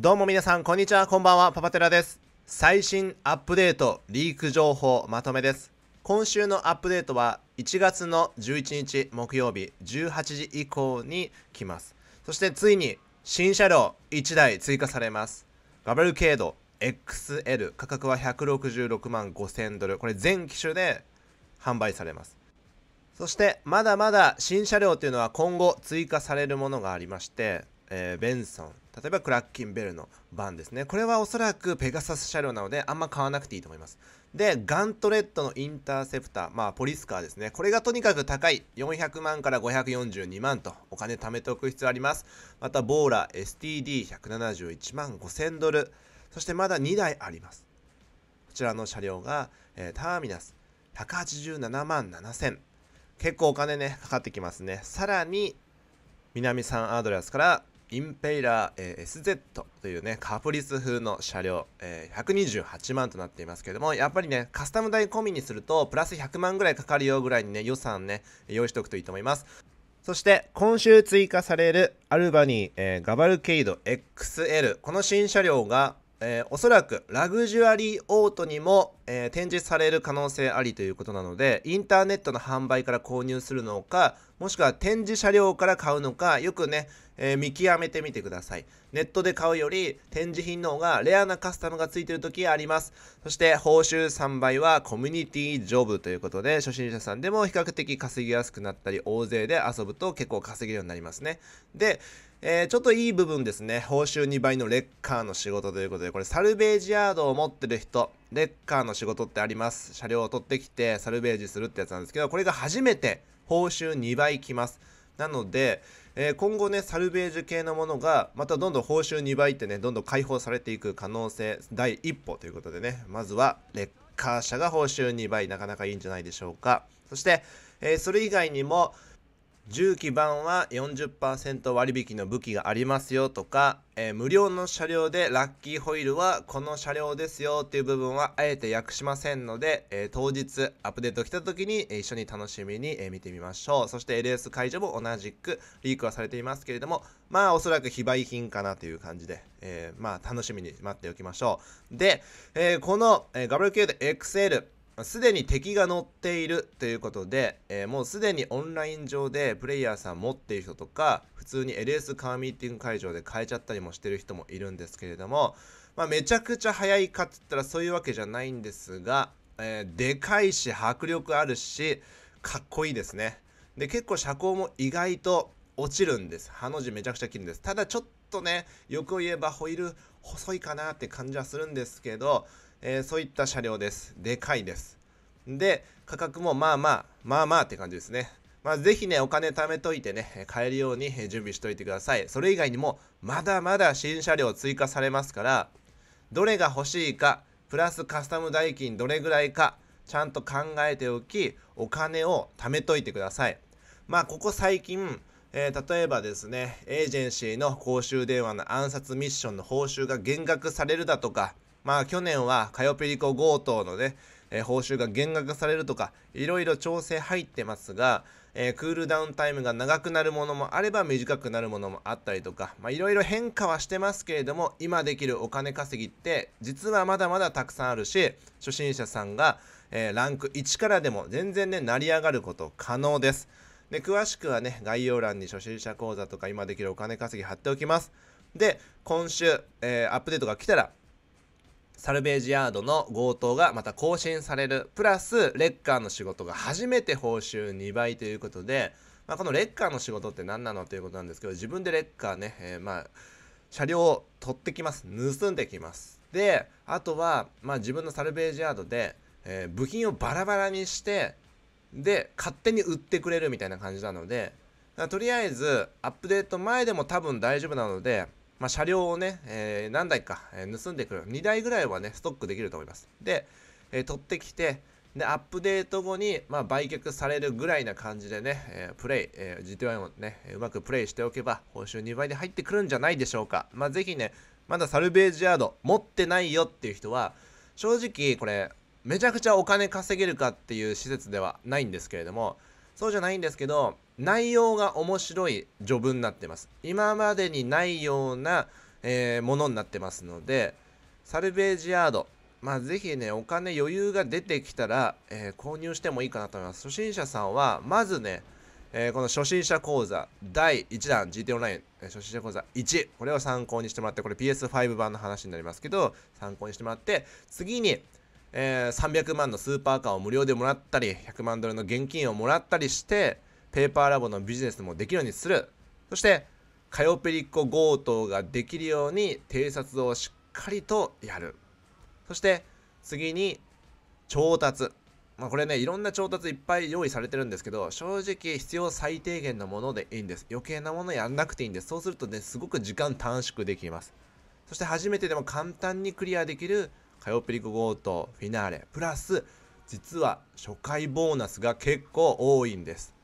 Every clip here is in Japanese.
どうも皆さん、こんにちは、こんばんは、パパテラです。最新アップデート、リーク情報、まとめです。今週のアップデートは、1月の11日木曜日、18時以降に来ます。そしてついに、新車両1台追加されます。ガブルケード XL、価格は166万5000ドル。これ全機種で販売されます。そして、まだまだ新車両というのは今後追加されるものがありまして、えー、ベンソン、例えばクラッキンベルの番ですね。これはおそらくペガサス車両なのであんま買わなくていいと思います。で、ガントレットのインターセプター、まあポリスカーですね。これがとにかく高い400万から542万とお金貯めておく必要あります。またボーラ STD171 万5000ドル。そしてまだ2台あります。こちらの車両が、えー、ターミナス187万7000。結構お金ね、かかってきますね。さらに、南サンアドレスからインペイラー、え SZ というね、カプリス風の車両、えー、128万となっていますけども、やっぱりね、カスタム代込みにすると、プラス100万ぐらいかかるよぐらいにね、予算ね、用意しておくといいと思います。そして今週追加されるアルバニー、えー、ガバルケイド XL この新車両が、えー、おそらくラグジュアリーオートにも、えー、展示される可能性ありということなのでインターネットの販売から購入するのかもしくは展示車両から買うのか、よくね、えー、見極めてみてください。ネットで買うより展示品の方がレアなカスタムがついてる時あります。そして報酬3倍はコミュニティジョブということで、初心者さんでも比較的稼ぎやすくなったり、大勢で遊ぶと結構稼げるようになりますね。で、えー、ちょっといい部分ですね。報酬2倍のレッカーの仕事ということで、これサルベージヤードを持ってる人、レッカーの仕事ってあります。車両を取ってきてサルベージするってやつなんですけど、これが初めて報酬2倍きます。なので、えー、今後ね、サルベージュ系のものが、またどんどん報酬2倍ってね、どんどん解放されていく可能性、第一歩ということでね、まずはレッカー車が報酬2倍、なかなかいいんじゃないでしょうか。そして、えー、それ以外にも、重機版は40%割引の武器がありますよとか、えー、無料の車両でラッキーホイールはこの車両ですよっていう部分はあえて訳しませんので、えー、当日アップデート来た時に一緒に楽しみに見てみましょうそして LS 解除も同じくリークはされていますけれどもまあおそらく非売品かなという感じで、えー、まあ楽しみに待っておきましょうで、えこの w k で XL すでに敵が乗っているということで、えー、もうすでにオンライン上でプレイヤーさん持っている人とか、普通に LS カーミーティング会場で変えちゃったりもしてる人もいるんですけれども、まあ、めちゃくちゃ速いかって言ったらそういうわけじゃないんですが、えー、でかいし、迫力あるし、かっこいいですね。で、結構車高も意外と落ちるんです。ハの字めちゃくちゃ切るんです。ただちょっとね、よく言えばホイール細いかなって感じはするんですけど、えー、そういった車両です。でかいです。で、価格もまあまあ、まあまあって感じですね。まあ、ぜひね、お金貯めといてね、買えるように準備しておいてください。それ以外にも、まだまだ新車両追加されますから、どれが欲しいか、プラスカスタム代金どれぐらいか、ちゃんと考えておき、お金を貯めといてください。まあ、ここ最近、えー、例えばですね、エージェンシーの公衆電話の暗殺ミッションの報酬が減額されるだとか、まあ去年はカヨペリコ強盗のね、えー、報酬が減額されるとか、いろいろ調整入ってますが、えー、クールダウンタイムが長くなるものもあれば短くなるものもあったりとか、まあいろいろ変化はしてますけれども、今できるお金稼ぎって、実はまだまだたくさんあるし、初心者さんが、えー、ランク1からでも全然ね、成り上がること可能です。で、詳しくはね、概要欄に初心者講座とか今できるお金稼ぎ貼っておきます。で、今週、えー、アップデートが来たら、サルベージヤードの強盗がまた更新される。プラス、レッカーの仕事が初めて報酬2倍ということで、まあ、このレッカーの仕事って何なのということなんですけど、自分でレッカーね、えー、まあ、車両を取ってきます。盗んできます。で、あとは、まあ、自分のサルベージヤードで、えー、部品をバラバラにして、で勝手に売ってくれるみたいな感じなのでとりあえずアップデート前でも多分大丈夫なので、まあ、車両をね、えー、何台か、え盗んでくる2台ぐらいはねストックできると思いますで、えー、取ってきてでアップデート後に、まあ、売却されるぐらいな感じでね、えプレイ、え GTY をねうまくプレイしておけば報酬2倍で入ってくるんじゃないでしょうか、まあ、ぜひねまだサルベージヤード持ってないよっていう人は正直これめちゃくちゃお金稼げるかっていう施設ではないんですけれどもそうじゃないんですけど内容が面白い序文になってます今までにないような、えー、ものになってますのでサルベージヤードまあぜひねお金余裕が出てきたら、えー、購入してもいいかなと思います初心者さんはまずね、えー、この初心者講座第1弾 GT オンライン初心者講座1これを参考にしてもらってこれ PS5 版の話になりますけど参考にしてもらって次にえー、300万のスーパーカーを無料でもらったり100万ドルの現金をもらったりしてペーパーラボのビジネスもできるようにするそしてカヨペリコ強盗ができるように偵察をしっかりとやるそして次に調達まあ、これねいろんな調達いっぱい用意されてるんですけど正直必要最低限のものでいいんです余計なものやんなくていいんですそうするとねすごく時間短縮できますそして初めてでも簡単にクリアできる火曜ピリコゴートフィナーレプラス実は初回ボーナスが結構多いんです、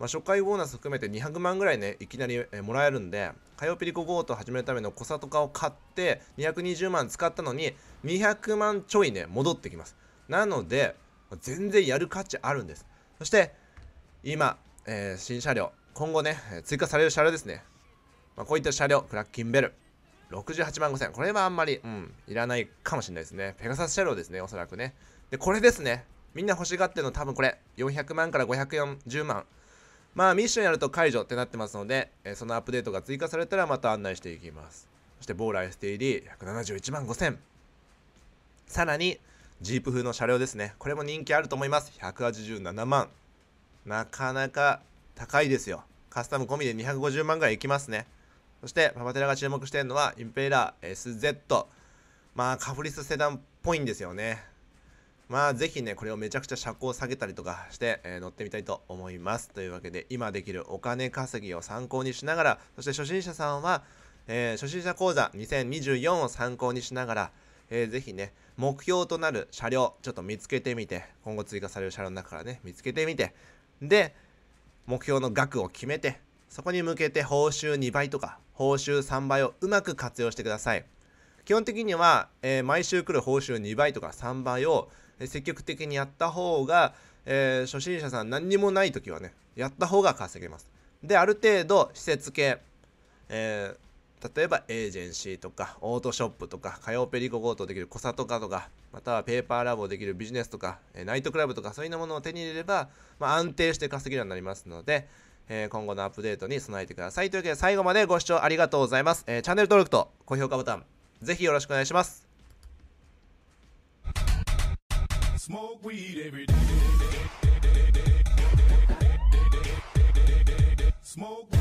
まあ、初回ボーナス含めて200万ぐらいねいきなりもらえるんで火曜ピリコゴート始めるためのコサとかを買って220万使ったのに200万ちょいね戻ってきますなので全然やる価値あるんですそして今、えー、新車両今後ね追加される車両ですね、まあ、こういった車両クラッキンベル68万5000。これはあんまり、うん、いらないかもしれないですね。ペガサス車両ですね、おそらくね。で、これですね。みんな欲しがってるの多分これ。400万から540万。まあ、ミッションやると解除ってなってますので、えそのアップデートが追加されたらまた案内していきます。そして、ボーラー STD171 万5000。さらに、ジープ風の車両ですね。これも人気あると思います。187万。なかなか高いですよ。カスタム込みで250万ぐらいいきますね。そして、パパテラが注目してるのは、インペイラー SZ。まあ、カフリスセダンっぽいんですよね。まあ、ぜひね、これをめちゃくちゃ車高を下げたりとかして、えー、乗ってみたいと思います。というわけで、今できるお金稼ぎを参考にしながら、そして初心者さんは、えー、初心者講座2024を参考にしながら、えー、ぜひね、目標となる車両、ちょっと見つけてみて、今後追加される車両の中からね、見つけてみて、で、目標の額を決めて、そこに向けて報酬2倍とか報酬3倍をうまく活用してください。基本的には、えー、毎週来る報酬2倍とか3倍を積極的にやった方が、えー、初心者さん何にもない時はね、やった方が稼げます。で、ある程度施設系、えー例えばエージェンシーとかオートショップとか火曜ペリコ強ートできるコサとかとかまたはペーパーラボできるビジネスとかナイトクラブとかそういうものを手に入れれば、まあ、安定して稼げるようになりますので、えー、今後のアップデートに備えてください。というわけで最後までご視聴ありがとうございます。えー、チャンネル登録と高評価ボタン、ぜひよろしくお願いします。Smoke weed every day. Smoke